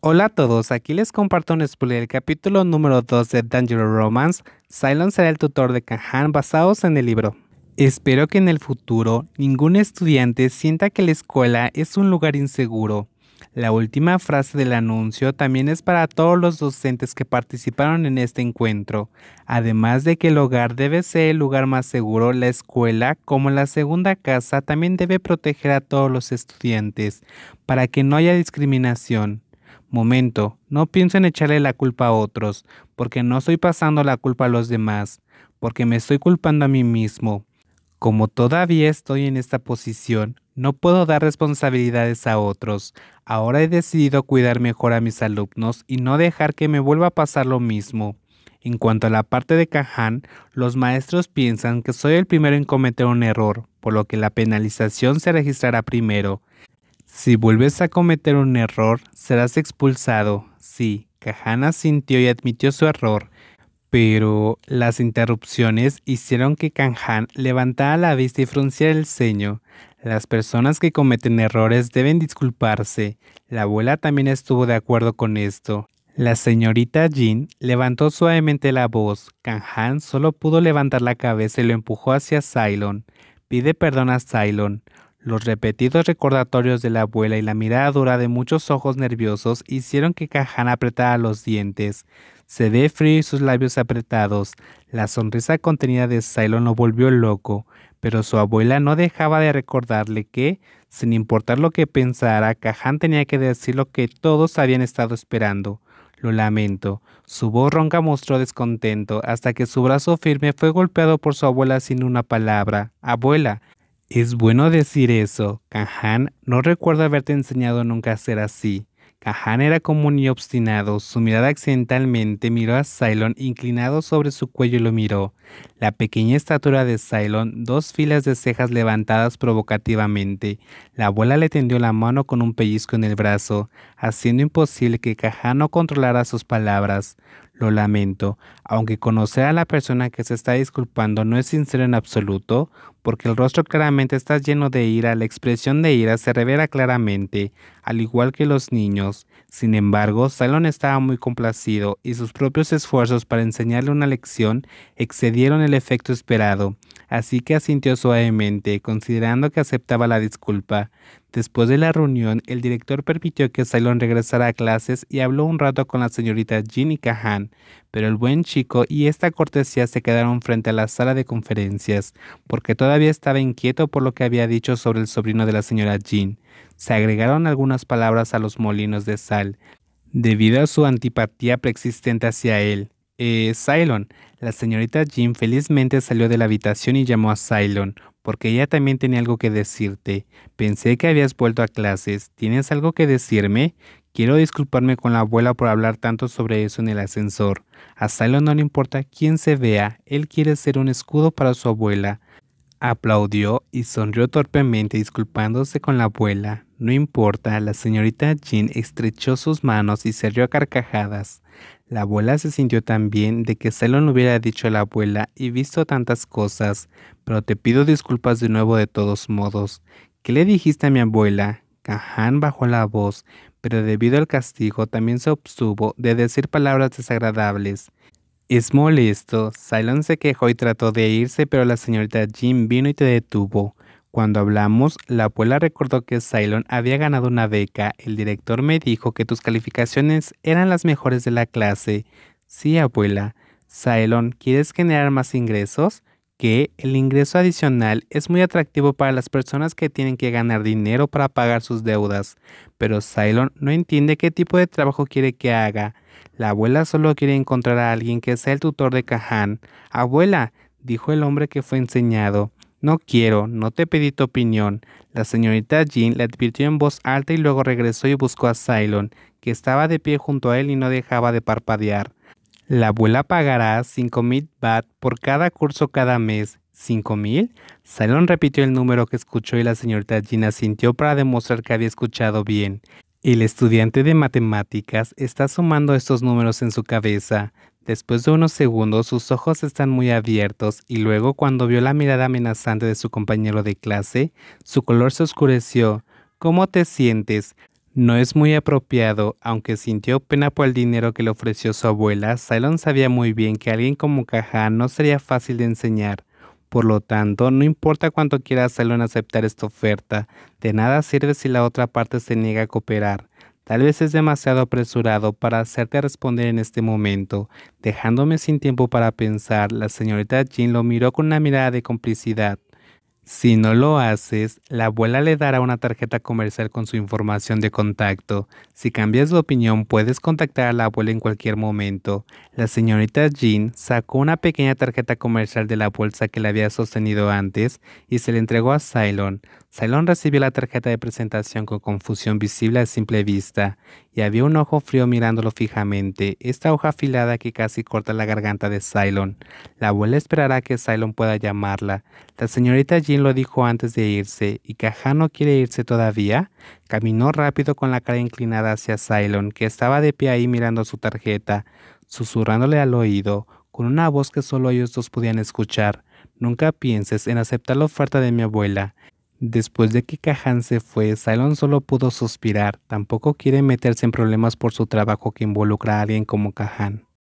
Hola a todos, aquí les comparto un spoiler del capítulo número 2 de Dangerous Romance. Cylon será el tutor de Kahan basados en el libro. Espero que en el futuro ningún estudiante sienta que la escuela es un lugar inseguro. La última frase del anuncio también es para todos los docentes que participaron en este encuentro, además de que el hogar debe ser el lugar más seguro, la escuela como la segunda casa también debe proteger a todos los estudiantes, para que no haya discriminación. Momento, no pienso en echarle la culpa a otros, porque no estoy pasando la culpa a los demás, porque me estoy culpando a mí mismo. Como todavía estoy en esta posición, no puedo dar responsabilidades a otros. Ahora he decidido cuidar mejor a mis alumnos y no dejar que me vuelva a pasar lo mismo. En cuanto a la parte de Caján, los maestros piensan que soy el primero en cometer un error, por lo que la penalización se registrará primero. Si vuelves a cometer un error, serás expulsado. Sí, Kahana sintió y admitió su error, pero las interrupciones hicieron que Kanhan levantara la vista y frunciera el ceño. Las personas que cometen errores deben disculparse. La abuela también estuvo de acuerdo con esto. La señorita Jin levantó suavemente la voz. Kanhan solo pudo levantar la cabeza y lo empujó hacia Cylon. Pide perdón a Cylon. Los repetidos recordatorios de la abuela y la mirada dura de muchos ojos nerviosos hicieron que Caján apretara los dientes. Se ve frío y sus labios apretados. La sonrisa contenida de Cylon lo volvió loco, pero su abuela no dejaba de recordarle que, sin importar lo que pensara, Caján tenía que decir lo que todos habían estado esperando. Lo lamento. Su voz ronca mostró descontento hasta que su brazo firme fue golpeado por su abuela sin una palabra. Abuela, es bueno decir eso. Kahan no recuerdo haberte enseñado nunca a ser así. Kahan era común y obstinado. Su mirada accidentalmente miró a Cylon inclinado sobre su cuello y lo miró. La pequeña estatura de Cylon, dos filas de cejas levantadas provocativamente. La abuela le tendió la mano con un pellizco en el brazo, haciendo imposible que Kahan no controlara sus palabras. Lo lamento, aunque conocer a la persona que se está disculpando no es sincero en absoluto, porque el rostro claramente está lleno de ira, la expresión de ira se revela claramente, al igual que los niños. Sin embargo, Salón estaba muy complacido y sus propios esfuerzos para enseñarle una lección excedieron el efecto esperado, así que asintió suavemente, considerando que aceptaba la disculpa. Después de la reunión, el director permitió que Cylon regresara a clases y habló un rato con la señorita y Cahan, pero el buen chico y esta cortesía se quedaron frente a la sala de conferencias, porque todavía estaba inquieto por lo que había dicho sobre el sobrino de la señora Jean. Se agregaron algunas palabras a los molinos de sal, debido a su antipatía preexistente hacia él. Eh, Cylon. La señorita Jean felizmente salió de la habitación y llamó a Cylon, porque ella también tenía algo que decirte. Pensé que habías vuelto a clases. ¿Tienes algo que decirme? Quiero disculparme con la abuela por hablar tanto sobre eso en el ascensor. A Silo no le importa quién se vea, él quiere ser un escudo para su abuela. Aplaudió y sonrió torpemente disculpándose con la abuela. No importa, la señorita Jean estrechó sus manos y se rió a carcajadas. La abuela se sintió tan bien de que se hubiera dicho a la abuela y visto tantas cosas, pero te pido disculpas de nuevo de todos modos. ¿Qué le dijiste a mi abuela? Kahan bajó la voz, pero debido al castigo también se obstuvo de decir palabras desagradables. Es molesto. Cylon se quejó y trató de irse, pero la señorita Jim vino y te detuvo. Cuando hablamos, la abuela recordó que Cylon había ganado una beca. El director me dijo que tus calificaciones eran las mejores de la clase. Sí, abuela. Cylon, ¿quieres generar más ingresos? Que el ingreso adicional es muy atractivo para las personas que tienen que ganar dinero para pagar sus deudas, pero Cylon no entiende qué tipo de trabajo quiere que haga. La abuela solo quiere encontrar a alguien que sea el tutor de Kahan. Abuela, dijo el hombre que fue enseñado. No quiero, no te pedí tu opinión. La señorita Jean le advirtió en voz alta y luego regresó y buscó a Cylon, que estaba de pie junto a él y no dejaba de parpadear. La abuela pagará 5.000 bat por cada curso cada mes. ¿5.000? Cylon repitió el número que escuchó y la señorita Jean asintió para demostrar que había escuchado bien. El estudiante de matemáticas está sumando estos números en su cabeza. Después de unos segundos sus ojos están muy abiertos y luego cuando vio la mirada amenazante de su compañero de clase, su color se oscureció. ¿Cómo te sientes? No es muy apropiado, aunque sintió pena por el dinero que le ofreció su abuela, Cylon sabía muy bien que alguien como Caja no sería fácil de enseñar. Por lo tanto, no importa cuánto quiera hacerlo en aceptar esta oferta, de nada sirve si la otra parte se niega a cooperar. Tal vez es demasiado apresurado para hacerte responder en este momento. Dejándome sin tiempo para pensar, la señorita Jin lo miró con una mirada de complicidad. Si no lo haces, la abuela le dará una tarjeta comercial con su información de contacto. Si cambias de opinión, puedes contactar a la abuela en cualquier momento. La señorita Jean sacó una pequeña tarjeta comercial de la bolsa que le había sostenido antes y se la entregó a Cylon. Cylon recibió la tarjeta de presentación con confusión visible a simple vista y había un ojo frío mirándolo fijamente, esta hoja afilada que casi corta la garganta de Cylon. La abuela esperará que Cylon pueda llamarla. La señorita Jean lo dijo antes de irse y no quiere irse todavía, caminó rápido con la cara inclinada hacia Cylon, que estaba de pie ahí mirando su tarjeta, susurrándole al oído, con una voz que solo ellos dos podían escuchar. Nunca pienses en aceptar la oferta de mi abuela. Después de que Cajan se fue, Cylon solo pudo suspirar. Tampoco quiere meterse en problemas por su trabajo que involucra a alguien como Cajan.